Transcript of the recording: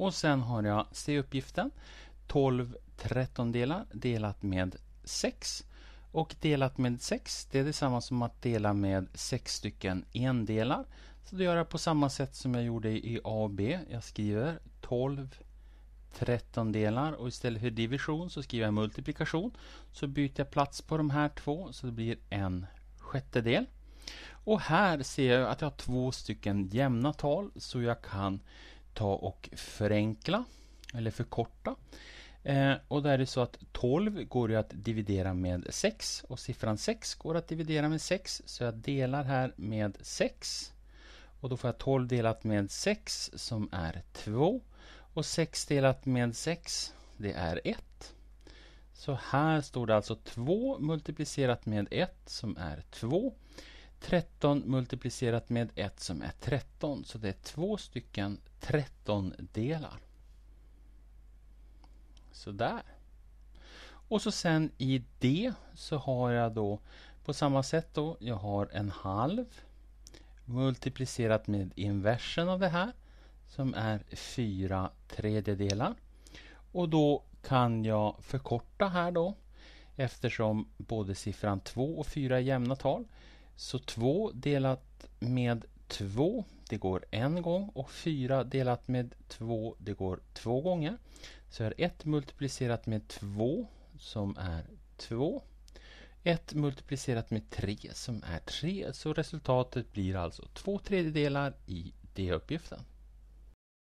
Och sen har jag C-uppgiften 12 trettondelar delat med 6. Och delat med 6 det är detsamma som att dela med 6 stycken endelar. Så det gör jag på samma sätt som jag gjorde i A och B. Jag skriver 12 trettondelar och istället för division så skriver jag multiplikation. Så byter jag plats på de här två så det blir en sjättedel. Och här ser jag att jag har två stycken jämna tal så jag kan ta och förenkla eller förkorta. Eh, och där är det så att 12 går ju att dividera med 6 och siffran 6 går att dividera med 6 så jag delar här med 6. Och då får jag 12 delat med 6 som är 2 och 6 delat med 6 det är 1. Så här står det alltså 2 multiplicerat med 1 som är 2. 13 multiplicerat med 1 som är 13, så det är två stycken 13-delar. Sådär. Och så sen i det så har jag då på samma sätt då, jag har en halv multiplicerat med inversen av det här som är 4 tredjedelar. Och då kan jag förkorta här då eftersom både siffran 2 och 4 är jämna tal. Så 2 delat med 2, det går en gång och 4 delat med 2, det går två gånger. Så är 1 multiplicerat med 2 som är 2. 1 multiplicerat med 3 som är 3, så resultatet blir alltså 2 tredjedelar i D-uppgiften.